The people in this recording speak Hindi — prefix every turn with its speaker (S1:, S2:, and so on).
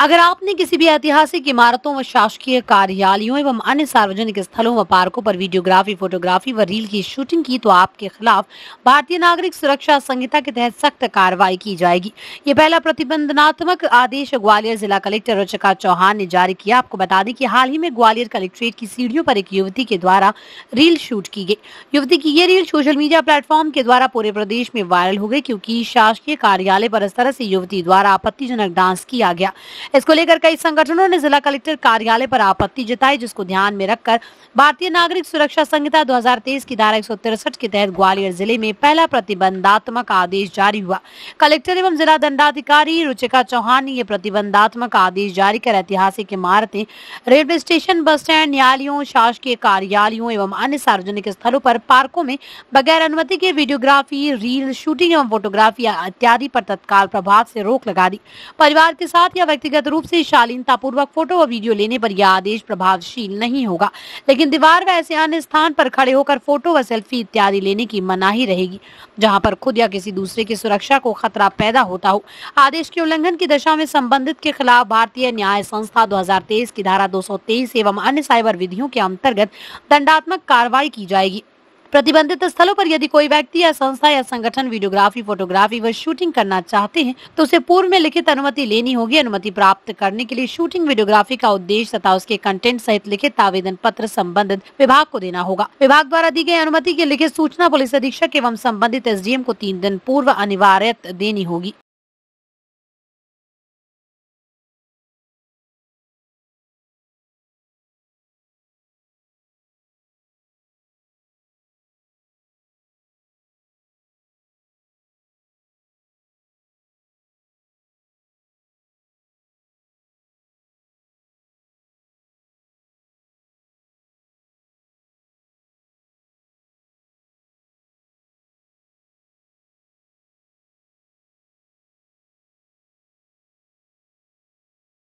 S1: अगर आपने किसी भी ऐतिहासिक इमारतों व शासकीय कार्यालयों एवं अन्य सार्वजनिक स्थलों व पार्कों पर वीडियोग्राफी फोटोग्राफी व रील की शूटिंग की तो आपके खिलाफ भारतीय नागरिक सुरक्षा संहिता के तहत सख्त कार्रवाई की जाएगी ये पहला प्रतिबंधनात्मक आदेश ग्वालियर जिला कलेक्टर रचका चौहान ने जारी किया आपको बता दें की हाल ही में ग्वालियर कलेक्ट्रेट की सीढ़ियों पर एक युवती के द्वारा रील शूट की गई युवती की ये रील सोशल मीडिया प्लेटफॉर्म के द्वारा पूरे प्रदेश में वायरल हो गई क्यूँकी शासकीय कार्यालय पर इस तरह से युवती द्वारा आपत्तिजनक डांस किया गया इसको लेकर कई संगठनों ने जिला कलेक्टर कार्यालय पर आपत्ति जताई जिसको ध्यान में रखकर भारतीय नागरिक सुरक्षा संहिता 2023 की धारा एक के तहत ग्वालियर जिले में पहला प्रतिबंधात्मक आदेश जारी हुआ कलेक्टर एवं जिला दंडाधिकारी रुचिका चौहान ने यह प्रतिबंधात्मक आदेश जारी कर ऐतिहासिक इमारतें रेलवे स्टेशन बस स्टैंड न्यायालयों शासकीय कार्यालयों एवं अन्य सार्वजनिक स्थलों पर पार्को में बगैर अनुमति के वीडियोग्राफी रील शूटिंग एवं फोटोग्राफी इत्यादि पर तत्काल प्रभाव से रोक लगा दी परिवार के साथ या व्यक्ति व्यक्तिगत रूप से पूर्वक फोटो व वीडियो लेने पर यह आदेश प्रभावशील नहीं होगा लेकिन दीवार व ऐसे अन्य स्थान पर खड़े होकर फोटो व सेल्फी इत्यादि लेने की मनाही रहेगी जहाँ पर खुद या किसी दूसरे की सुरक्षा को खतरा पैदा होता हो आदेश के उल्लंघन की दशा में संबंधित के खिलाफ भारतीय न्याय संस्था दो की धारा दो एवं अन्य साइबर विधियों के अंतर्गत दंडात्मक कार्रवाई की जाएगी प्रतिबंधित स्थलों पर यदि कोई व्यक्ति या संस्था या संगठन वीडियोग्राफी फोटोग्राफी व शूटिंग करना चाहते हैं तो उसे पूर्व में लिखित अनुमति लेनी होगी अनुमति प्राप्त करने के लिए शूटिंग वीडियोग्राफी का उद्देश्य तथा उसके कंटेंट सहित लिखित आवेदन पत्र संबंधित विभाग को देना होगा विभाग द्वारा दी गई अनुमति की लिखित सूचना पुलिस अधीक्षक एवं संबंधित एस को तीन दिन पूर्व अनिवार्य देनी होगी